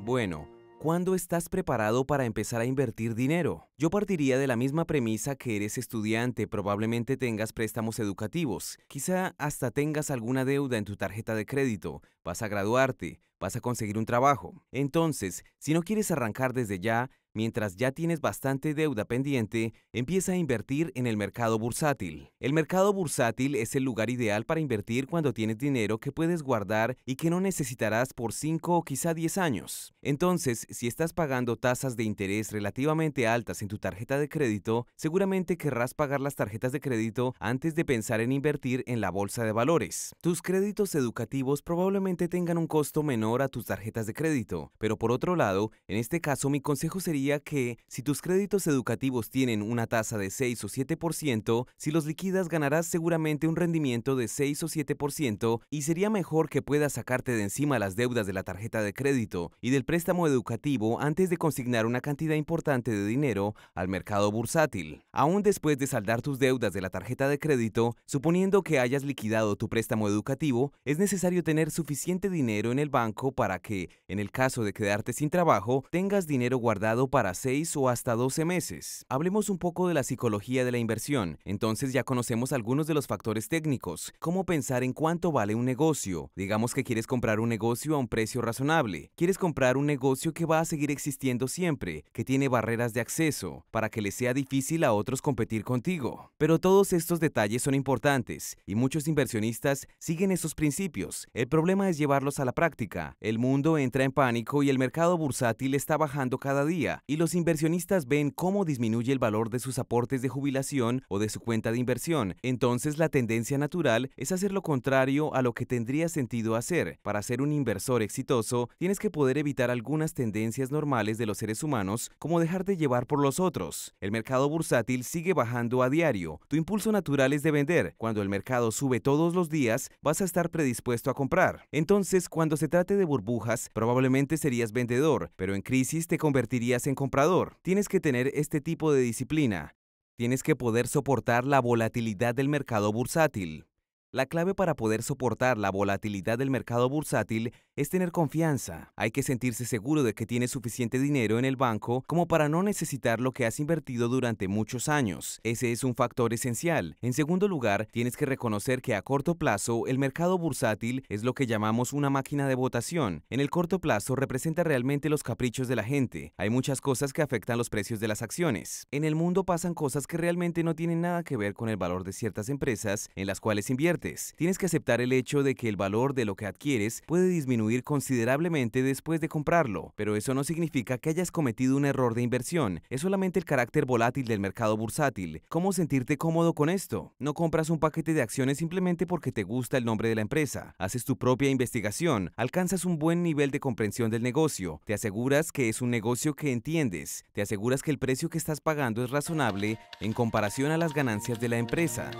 Bueno, ¿Cuándo estás preparado para empezar a invertir dinero? Yo partiría de la misma premisa que eres estudiante, probablemente tengas préstamos educativos, quizá hasta tengas alguna deuda en tu tarjeta de crédito, vas a graduarte, vas a conseguir un trabajo. Entonces, si no quieres arrancar desde ya, Mientras ya tienes bastante deuda pendiente, empieza a invertir en el mercado bursátil. El mercado bursátil es el lugar ideal para invertir cuando tienes dinero que puedes guardar y que no necesitarás por 5 o quizá 10 años. Entonces, si estás pagando tasas de interés relativamente altas en tu tarjeta de crédito, seguramente querrás pagar las tarjetas de crédito antes de pensar en invertir en la bolsa de valores. Tus créditos educativos probablemente tengan un costo menor a tus tarjetas de crédito, pero por otro lado, en este caso mi consejo sería que si tus créditos educativos tienen una tasa de 6 o 7%, si los liquidas ganarás seguramente un rendimiento de 6 o 7% y sería mejor que puedas sacarte de encima las deudas de la tarjeta de crédito y del préstamo educativo antes de consignar una cantidad importante de dinero al mercado bursátil. Aún después de saldar tus deudas de la tarjeta de crédito, suponiendo que hayas liquidado tu préstamo educativo, es necesario tener suficiente dinero en el banco para que, en el caso de quedarte sin trabajo, tengas dinero guardado para 6 o hasta 12 meses. Hablemos un poco de la psicología de la inversión. Entonces ya conocemos algunos de los factores técnicos, cómo pensar en cuánto vale un negocio. Digamos que quieres comprar un negocio a un precio razonable. Quieres comprar un negocio que va a seguir existiendo siempre, que tiene barreras de acceso, para que le sea difícil a otros competir contigo. Pero todos estos detalles son importantes y muchos inversionistas siguen esos principios. El problema es llevarlos a la práctica. El mundo entra en pánico y el mercado bursátil está bajando cada día y los inversionistas ven cómo disminuye el valor de sus aportes de jubilación o de su cuenta de inversión. Entonces la tendencia natural es hacer lo contrario a lo que tendría sentido hacer. Para ser un inversor exitoso, tienes que poder evitar algunas tendencias normales de los seres humanos, como dejar de llevar por los otros. El mercado bursátil sigue bajando a diario. Tu impulso natural es de vender. Cuando el mercado sube todos los días, vas a estar predispuesto a comprar. Entonces, cuando se trate de burbujas, probablemente serías vendedor, pero en crisis te convertirías en comprador. Tienes que tener este tipo de disciplina. Tienes que poder soportar la volatilidad del mercado bursátil. La clave para poder soportar la volatilidad del mercado bursátil es tener confianza. Hay que sentirse seguro de que tienes suficiente dinero en el banco como para no necesitar lo que has invertido durante muchos años. Ese es un factor esencial. En segundo lugar, tienes que reconocer que a corto plazo el mercado bursátil es lo que llamamos una máquina de votación. En el corto plazo representa realmente los caprichos de la gente. Hay muchas cosas que afectan los precios de las acciones. En el mundo pasan cosas que realmente no tienen nada que ver con el valor de ciertas empresas en las cuales inviertes. Tienes que aceptar el hecho de que el valor de lo que adquieres puede disminuir considerablemente después de comprarlo, pero eso no significa que hayas cometido un error de inversión, es solamente el carácter volátil del mercado bursátil. ¿Cómo sentirte cómodo con esto? No compras un paquete de acciones simplemente porque te gusta el nombre de la empresa, haces tu propia investigación, alcanzas un buen nivel de comprensión del negocio, te aseguras que es un negocio que entiendes, te aseguras que el precio que estás pagando es razonable en comparación a las ganancias de la empresa.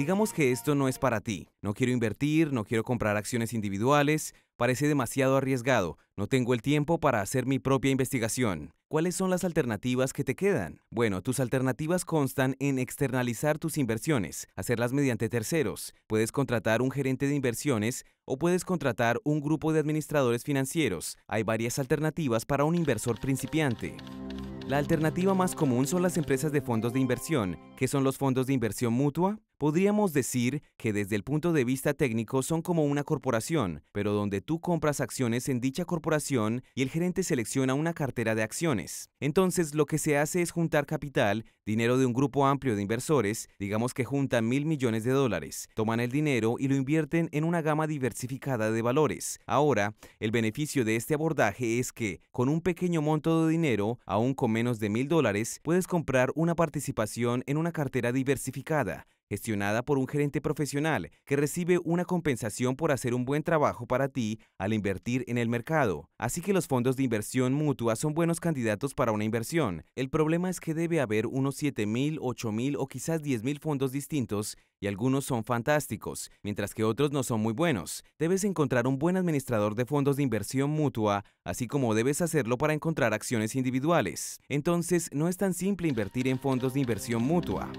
Digamos que esto no es para ti. No quiero invertir, no quiero comprar acciones individuales, parece demasiado arriesgado, no tengo el tiempo para hacer mi propia investigación. ¿Cuáles son las alternativas que te quedan? Bueno, tus alternativas constan en externalizar tus inversiones, hacerlas mediante terceros. Puedes contratar un gerente de inversiones o puedes contratar un grupo de administradores financieros. Hay varias alternativas para un inversor principiante. La alternativa más común son las empresas de fondos de inversión, que son los fondos de inversión mutua, Podríamos decir que desde el punto de vista técnico son como una corporación, pero donde tú compras acciones en dicha corporación y el gerente selecciona una cartera de acciones. Entonces lo que se hace es juntar capital, dinero de un grupo amplio de inversores, digamos que juntan mil millones de dólares, toman el dinero y lo invierten en una gama diversificada de valores. Ahora, el beneficio de este abordaje es que, con un pequeño monto de dinero, aún con menos de mil dólares, puedes comprar una participación en una cartera diversificada gestionada por un gerente profesional que recibe una compensación por hacer un buen trabajo para ti al invertir en el mercado. Así que los fondos de inversión mutua son buenos candidatos para una inversión. El problema es que debe haber unos 7.000, 8.000 o quizás 10.000 fondos distintos y algunos son fantásticos, mientras que otros no son muy buenos. Debes encontrar un buen administrador de fondos de inversión mutua, así como debes hacerlo para encontrar acciones individuales. Entonces, no es tan simple invertir en fondos de inversión mutua.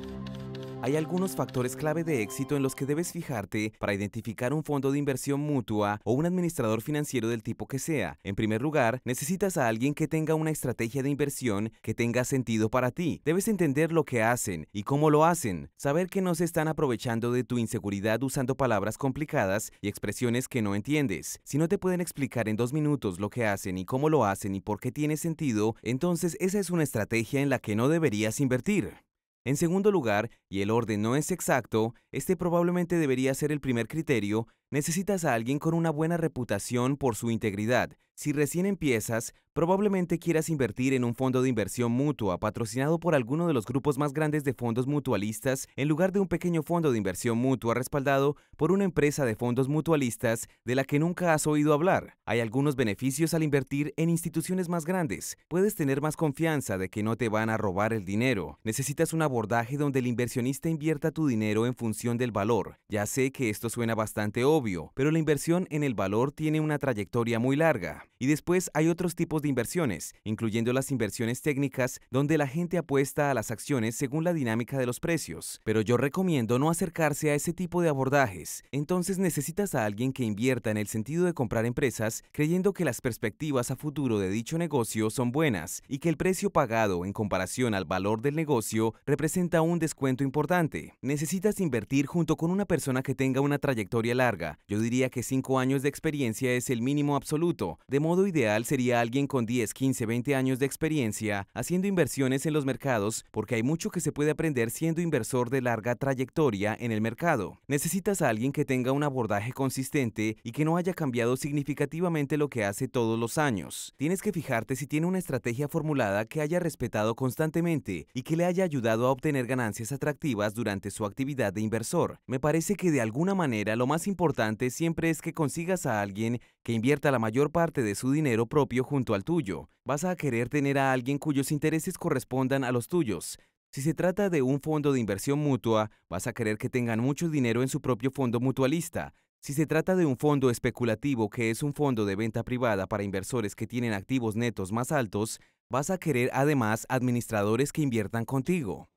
Hay algunos factores clave de éxito en los que debes fijarte para identificar un fondo de inversión mutua o un administrador financiero del tipo que sea. En primer lugar, necesitas a alguien que tenga una estrategia de inversión que tenga sentido para ti. Debes entender lo que hacen y cómo lo hacen, saber que no se están aprovechando de tu inseguridad usando palabras complicadas y expresiones que no entiendes. Si no te pueden explicar en dos minutos lo que hacen y cómo lo hacen y por qué tiene sentido, entonces esa es una estrategia en la que no deberías invertir. En segundo lugar, y el orden no es exacto, este probablemente debería ser el primer criterio, Necesitas a alguien con una buena reputación por su integridad. Si recién empiezas, probablemente quieras invertir en un fondo de inversión mutua patrocinado por alguno de los grupos más grandes de fondos mutualistas en lugar de un pequeño fondo de inversión mutua respaldado por una empresa de fondos mutualistas de la que nunca has oído hablar. Hay algunos beneficios al invertir en instituciones más grandes. Puedes tener más confianza de que no te van a robar el dinero. Necesitas un abordaje donde el inversionista invierta tu dinero en función del valor. Ya sé que esto suena bastante obvio pero la inversión en el valor tiene una trayectoria muy larga. Y después hay otros tipos de inversiones, incluyendo las inversiones técnicas, donde la gente apuesta a las acciones según la dinámica de los precios. Pero yo recomiendo no acercarse a ese tipo de abordajes. Entonces necesitas a alguien que invierta en el sentido de comprar empresas, creyendo que las perspectivas a futuro de dicho negocio son buenas y que el precio pagado en comparación al valor del negocio representa un descuento importante. Necesitas invertir junto con una persona que tenga una trayectoria larga yo diría que 5 años de experiencia es el mínimo absoluto. De modo ideal sería alguien con 10, 15, 20 años de experiencia haciendo inversiones en los mercados porque hay mucho que se puede aprender siendo inversor de larga trayectoria en el mercado. Necesitas a alguien que tenga un abordaje consistente y que no haya cambiado significativamente lo que hace todos los años. Tienes que fijarte si tiene una estrategia formulada que haya respetado constantemente y que le haya ayudado a obtener ganancias atractivas durante su actividad de inversor. Me parece que de alguna manera lo más importante siempre es que consigas a alguien que invierta la mayor parte de su dinero propio junto al tuyo. Vas a querer tener a alguien cuyos intereses correspondan a los tuyos. Si se trata de un fondo de inversión mutua, vas a querer que tengan mucho dinero en su propio fondo mutualista. Si se trata de un fondo especulativo que es un fondo de venta privada para inversores que tienen activos netos más altos, vas a querer además administradores que inviertan contigo.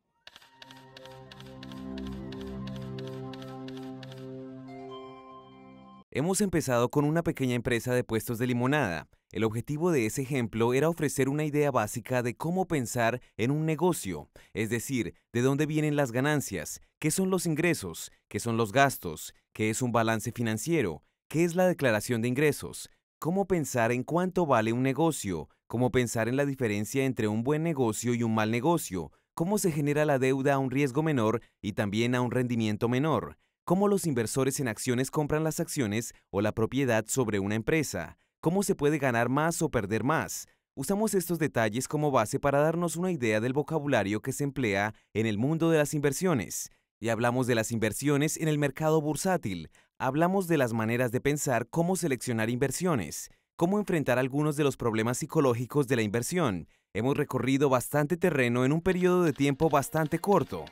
Hemos empezado con una pequeña empresa de puestos de limonada. El objetivo de ese ejemplo era ofrecer una idea básica de cómo pensar en un negocio, es decir, de dónde vienen las ganancias, qué son los ingresos, qué son los gastos, qué es un balance financiero, qué es la declaración de ingresos, cómo pensar en cuánto vale un negocio, cómo pensar en la diferencia entre un buen negocio y un mal negocio, cómo se genera la deuda a un riesgo menor y también a un rendimiento menor, cómo los inversores en acciones compran las acciones o la propiedad sobre una empresa, cómo se puede ganar más o perder más. Usamos estos detalles como base para darnos una idea del vocabulario que se emplea en el mundo de las inversiones. Y hablamos de las inversiones en el mercado bursátil, hablamos de las maneras de pensar cómo seleccionar inversiones, cómo enfrentar algunos de los problemas psicológicos de la inversión. Hemos recorrido bastante terreno en un periodo de tiempo bastante corto.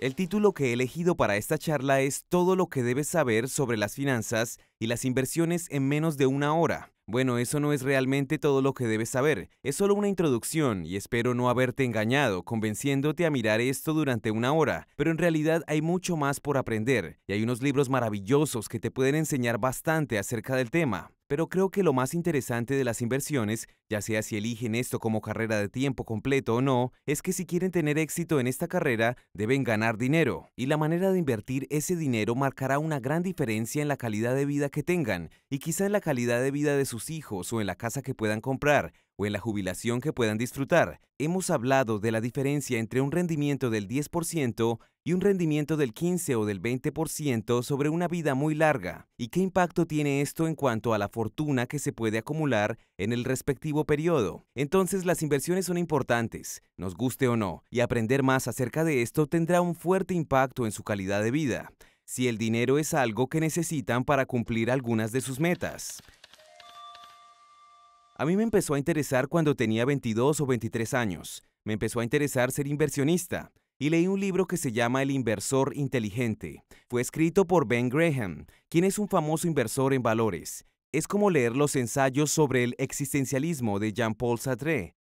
El título que he elegido para esta charla es Todo lo que debes saber sobre las finanzas y las inversiones en menos de una hora. Bueno, eso no es realmente todo lo que debes saber, es solo una introducción y espero no haberte engañado convenciéndote a mirar esto durante una hora, pero en realidad hay mucho más por aprender y hay unos libros maravillosos que te pueden enseñar bastante acerca del tema. Pero creo que lo más interesante de las inversiones, ya sea si eligen esto como carrera de tiempo completo o no, es que si quieren tener éxito en esta carrera, deben ganar dinero. Y la manera de invertir ese dinero marcará una gran diferencia en la calidad de vida que tengan, y quizá en la calidad de vida de sus hijos o en la casa que puedan comprar, o en la jubilación que puedan disfrutar. Hemos hablado de la diferencia entre un rendimiento del 10% y un rendimiento del 15 o del 20% sobre una vida muy larga y qué impacto tiene esto en cuanto a la fortuna que se puede acumular en el respectivo periodo. Entonces las inversiones son importantes, nos guste o no, y aprender más acerca de esto tendrá un fuerte impacto en su calidad de vida si el dinero es algo que necesitan para cumplir algunas de sus metas. A mí me empezó a interesar cuando tenía 22 o 23 años. Me empezó a interesar ser inversionista y leí un libro que se llama El inversor inteligente. Fue escrito por Ben Graham, quien es un famoso inversor en valores. Es como leer los ensayos sobre el existencialismo de Jean-Paul Sartre.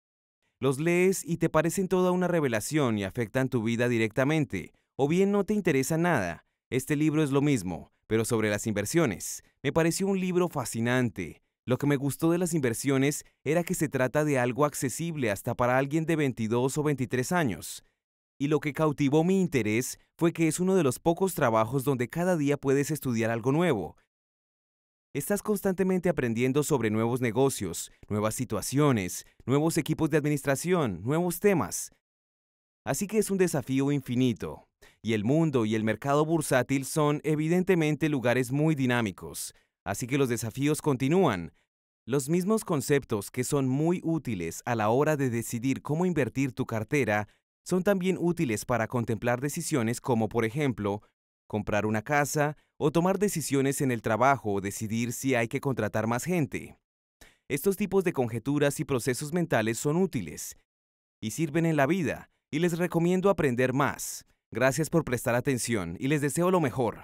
Los lees y te parecen toda una revelación y afectan tu vida directamente, o bien no te interesa nada. Este libro es lo mismo, pero sobre las inversiones. Me pareció un libro fascinante. Lo que me gustó de las inversiones era que se trata de algo accesible hasta para alguien de 22 o 23 años. Y lo que cautivó mi interés fue que es uno de los pocos trabajos donde cada día puedes estudiar algo nuevo. Estás constantemente aprendiendo sobre nuevos negocios, nuevas situaciones, nuevos equipos de administración, nuevos temas. Así que es un desafío infinito. Y el mundo y el mercado bursátil son evidentemente lugares muy dinámicos. Así que los desafíos continúan. Los mismos conceptos que son muy útiles a la hora de decidir cómo invertir tu cartera son también útiles para contemplar decisiones como, por ejemplo, comprar una casa o tomar decisiones en el trabajo o decidir si hay que contratar más gente. Estos tipos de conjeturas y procesos mentales son útiles y sirven en la vida, y les recomiendo aprender más. Gracias por prestar atención y les deseo lo mejor.